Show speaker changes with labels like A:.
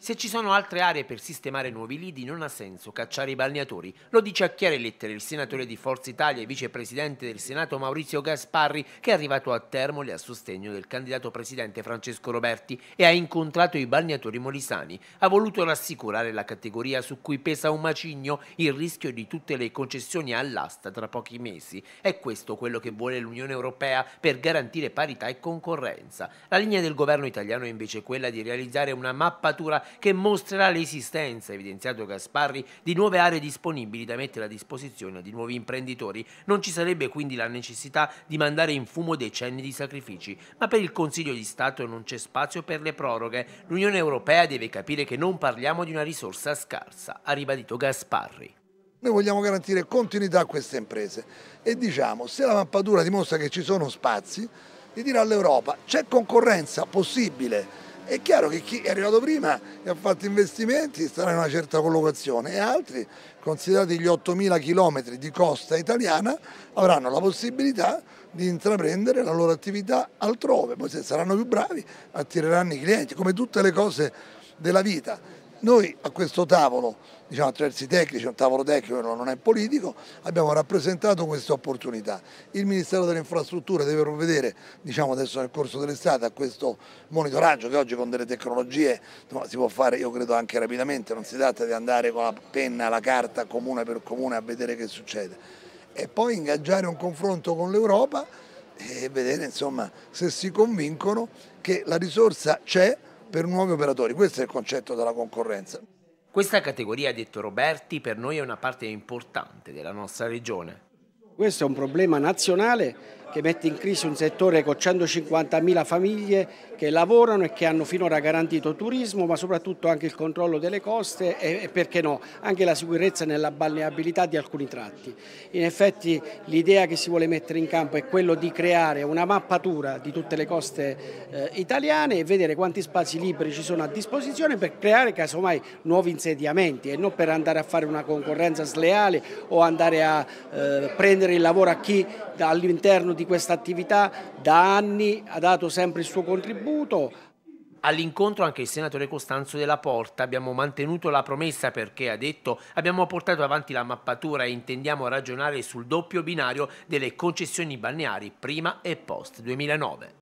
A: Se ci sono altre aree per sistemare nuovi lidi non ha senso cacciare i balneatori, lo dice a chiare lettere il senatore di Forza Italia e vicepresidente del Senato Maurizio Gasparri che è arrivato a Termoli a sostegno del candidato presidente Francesco Roberti e ha incontrato i balneatori molisani. Ha voluto rassicurare la categoria su cui pesa un macigno il rischio di tutte le concessioni all'asta tra pochi mesi. È questo quello che vuole l'Unione Europea per garantire parità e concorrenza. La linea del governo italiano è invece quella di realizzare una mappatura che mostrerà l'esistenza, evidenziato Gasparri, di nuove aree disponibili da mettere a disposizione di nuovi imprenditori. Non ci sarebbe quindi la necessità di mandare in fumo decenni di sacrifici, ma per il Consiglio di Stato non c'è spazio per le proroghe. L'Unione Europea deve capire che non parliamo di una risorsa scarsa, ha ribadito Gasparri.
B: Noi vogliamo garantire continuità a queste imprese e diciamo se la mappatura dimostra che ci sono spazi, di dire all'Europa c'è concorrenza possibile è chiaro che chi è arrivato prima e ha fatto investimenti starà in una certa collocazione e altri, considerati gli 8.000 km di costa italiana, avranno la possibilità di intraprendere la loro attività altrove. Poi se saranno più bravi attireranno i clienti, come tutte le cose della vita. Noi a questo tavolo, diciamo attraverso i tecnici, un tavolo tecnico che non è politico, abbiamo rappresentato questa opportunità. Il Ministero delle Infrastrutture deve provvedere, diciamo adesso nel corso dell'estate, a questo monitoraggio che oggi con delle tecnologie si può fare, io credo anche rapidamente, non si tratta di andare con la penna, la carta comune per comune a vedere che succede. E poi ingaggiare un confronto con l'Europa e vedere insomma, se si convincono che la risorsa c'è, per nuovi operatori. Questo è il concetto della concorrenza.
A: Questa categoria, ha detto Roberti, per noi è una parte importante
C: della nostra regione. Questo è un problema nazionale che mette in crisi un settore con 150.000 famiglie che lavorano e che hanno finora garantito turismo ma soprattutto anche il controllo delle coste e perché no, anche la sicurezza nella balneabilità di alcuni tratti. In effetti l'idea che si vuole mettere in campo è quello di creare una mappatura di tutte le coste eh, italiane e vedere quanti spazi liberi ci sono a disposizione per creare casomai nuovi insediamenti e non per andare a fare una concorrenza sleale o andare a eh, prendere il lavoro a chi all'interno di questa attività da anni, ha dato sempre il suo contributo.
A: All'incontro anche il senatore Costanzo della Porta abbiamo mantenuto la promessa perché ha detto abbiamo portato avanti la mappatura e intendiamo ragionare sul doppio binario delle concessioni balneari prima e post 2009.